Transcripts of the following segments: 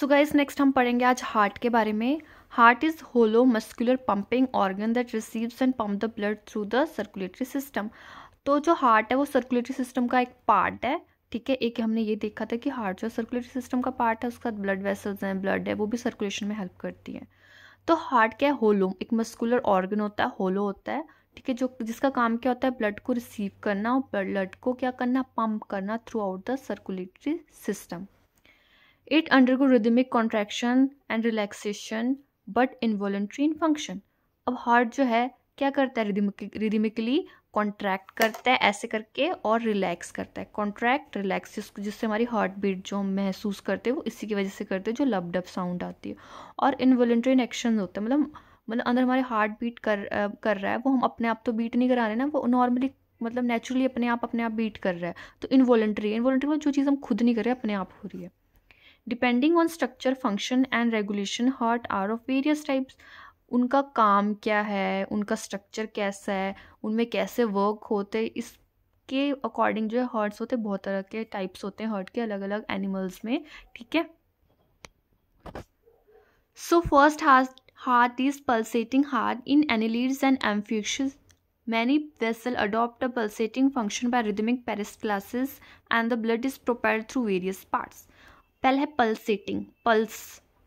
so guys next हम पढ़ेंगे आज हार्ट के बारे में heart is hollow muscular pumping organ that receives and pump the blood through the circulatory system तो जो हार्ट है वो सर्कुलेटरी सिस्टम का एक पार्ट है ठीक है एक हमने ये देखा था कि हार्ट जो सर्कुलेटरी सिस्टम का पार्ट है उसका ब्लड वेसल्स हैं ब्लड है वो भी सर्कुलेशन में हेल्प करती है तो हार्ट क्या है होलो एक मस्कुलर ऑर्गन होता है होलो होता है ठीक है जो जिसका काम क्या होता है ब्लड को रिसीव करना और ब्लड को क्या करना पंप करना throughout the circulatory system undergo rhythmic contraction and relaxation but involuntary in function अब हार्ट जो है क्या करता है रिदिमिकली कॉन्ट्रैक्ट करता है ऐसे करके और रिलैक्स करता है कॉन्ट्रैक्ट रिलैक्स जिसको जिससे हमारी हार्ट बीट जो हम महसूस करते हैं वो इसी की वजह से करते हैं जो लबडब साउंड आती है और इनवॉलेंट्री एक्शन होता है मतलब मतलब अंदर हमारे हार्ट बीट कर कर रहा है वो हम अपने आप तो बीट नहीं करा रहे ना वो नॉर्मली मतलब नेचुरली अपने आप अपने आप बीट कर रहा है तो इनवॉलेंट्री इनवॉलेंट्री मतलब जो चीज़ हम खुद नहीं कर रहे अपने आप हो रही है depending on structure function and regulation heart are of various types उनका काम क्या है उनका स्ट्रक्चर कैसा है उनमें कैसे वर्क होते इसके अकॉर्डिंग जो है हर्ट्स होते बहुत तरह के टाइप्स होते हैं हार्ट के अलग अलग एनिमल्स में ठीक है so first heart heart is pulsating heart in annelids and amphioxus many vessel adopt pulsating function by rhythmic peristalsis and the blood is propelled through various parts पहला है पल्सिटिंग पल्स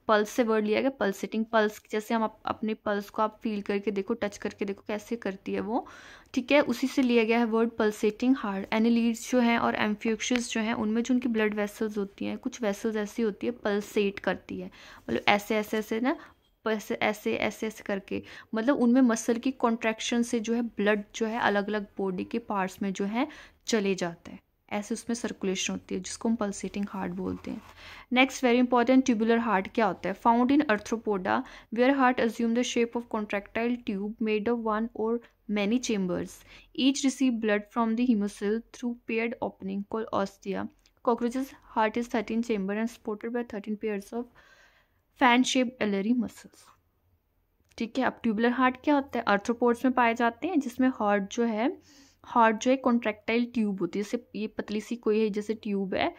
पल्स से word लिया गया पल्सिटिंग pulse जैसे हम up, अपने pulse को आप फील करके देखो टच करके देखो कैसे करती है वो ठीक है उसी से लिया गया है वर्ड पल्सेटिंग हार्ट एनिलीड्स जो हैं और एम्फ्यूक्शस जो हैं उनमें जो उनकी ब्लड वेसल्स होती हैं कुछ वेसल्स ऐसी होती है पल्सेट करती है मतलब ऐसे ऐसे ऐसे ना ऐसे ऐसे ऐसे ऐसे करके मतलब उनमें मसल की कॉन्ट्रैक्शन से जो है ब्लड जो है अलग अलग बॉडी के पार्ट्स में जो है चले जाते हैं ऐसे उसमें सर्कुलेशन होती है जिसको हम पल्सेटिंग हार्ट बोलते हैं next very important tubular heart क्या होता है found in arthropoda where heart assume the shape of contractile tube made of one और many chambers each receive blood from the haemocoel through paired opening call ostia cockroaches heart is thirteen chamber and supported by thirteen pairs of fan shape alary muscles ठीक है अब tubular heart क्या होता है अर्थ्रोपोड्स में पाए जाते हैं जिसमें हार्ट जो है हार्ट जो है कॉन्ट्रैक्टाइल ट्यूब होती है जैसे ये पतली सी कोई है जैसे ट्यूब है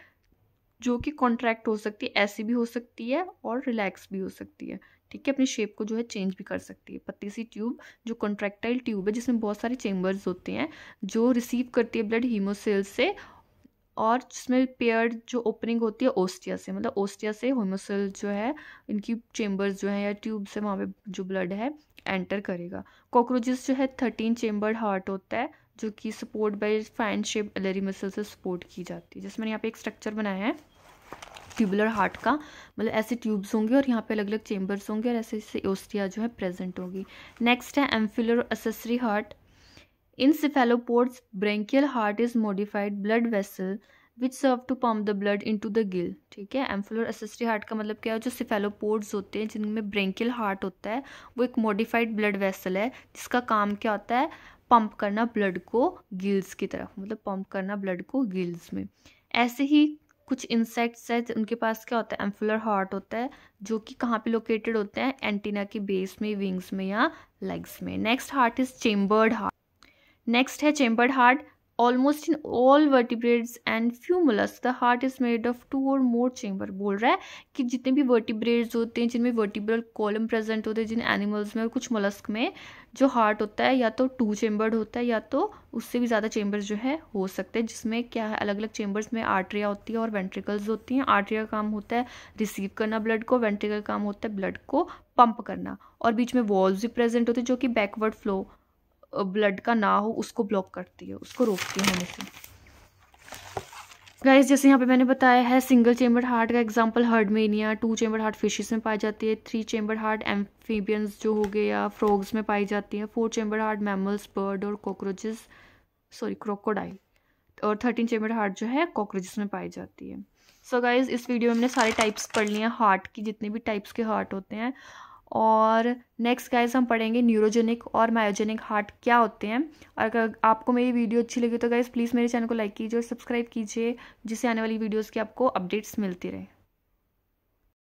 जो कि कॉन्ट्रैक्ट हो सकती है ऐसी भी हो सकती है और रिलैक्स भी हो सकती है ठीक है अपनी शेप को जो है चेंज भी कर सकती है पतली सी ट्यूब जो कॉन्ट्रैक्टाइल ट्यूब है जिसमें बहुत सारे चेम्बर्स होते हैं जो रिसीव करती है ब्लड हीमोसेल से और जिसमें पेयर जो ओपनिंग होती है ओस्टिया से मतलब ओस्टिया से होमोसेल जो है इनकी चेम्बर्स जो है या ट्यूब से वहाँ पे जो ब्लड है एंटर करेगा कॉकरोचेस जो है थर्टीन चेम्बर्ड हार्ट होता है जो कि support by fan shape alary muscle से सपोर्ट की जाती है जैसे मैंने यहाँ पे एक स्ट्रक्चर बनाया है ट्यूबुलर हार्ट का मतलब ऐसे ट्यूब्स होंगे और यहाँ पे अलग अलग चेम्बर्स होंगे और ऐसे ऐसे ओस्टिया जो है प्रेजेंट होगी नेक्स्ट है ampullar accessory heart in cephalopods branchial heart is modified blood vessel which serve to pump the blood into the gill ठीक है एम्फुलर असेसरी हार्ट का मतलब क्या है जो सिफेलोपोड्स होते हैं जिनमें ब्रेंकियल हार्ट होता है वो एक मॉडिफाइड ब्लड वेसल है जिसका काम क्या होता है पंप करना ब्लड को गिल्स की तरफ मतलब पंप करना ब्लड को गिल्स में ऐसे ही कुछ इंसेक्ट्स हैं उनके पास क्या होता है एम्फुलर हार्ट होता है जो कि कहाँ पे लोकेटेड होते हैं एंटीना के बेस में विंग्स में या लेग्स में next heart is chambered heart next है chambered heart almost in all vertebrates and few molluscs the heart is made of two और मोर चेंबर बोल रहा है कि जितने भी वर्टिब्रेड्स होते हैं जिनमें वर्टिब्रल कॉलम प्रेजेंट होते हैं जिन एनिमल्स में और कुछ मलस्क में जो हार्ट होता है या तो टू चेम्बर्ड होता है या तो उससे भी ज़्यादा चेंबर्स जो है हो सकते हैं जिसमें क्या है अलग अलग चेंबर्स में आर्ट्रिया होती है और वेंट्रिकल्स होती हैं आर्ट्रिया काम होता है रिसीव करना ब्लड को वेंट्रिकल काम होता है ब्लड को पंप करना और बीच में वॉल्व भी प्रेजेंट होते हैं जो कि बैकवर्ड फ्लो ब्लड का ना हो उसको ब्लॉक करती है उसको रोकती है हमें से गाइस जैसे यहाँ पे मैंने बताया है सिंगल चेम्बर हार्ट का example Herdmania two chamber heart fishes में पाई जाती है थ्री चेम्बर हार्ट एम्फीबियंस जो हो गए या फ्रॉग्स में पाई जाती है four chamber heart mammals bird और कॉकरोचेस सॉरी क्रोकोडाइल और थर्टीन चेम्बर हार्ट जो है कॉकरोचेस में पाई जाती है सो so गाइज इस वीडियो में हमने सारे टाइप्स पढ़ लिए हैं हार्ट की जितने भी टाइप्स के हार्ट होते हैं और नेक्स्ट गाइज हम पढ़ेंगे न्यूरोजेनिक और मायोजेनिक हार्ट क्या होते हैं और अगर आपको मेरी वीडियो अच्छी लगी तो गाइज प्लीज़ मेरे चैनल को लाइक कीजिए और सब्सक्राइब कीजिए जिससे आने वाली वीडियोज़ की आपको अपडेट्स मिलती रहे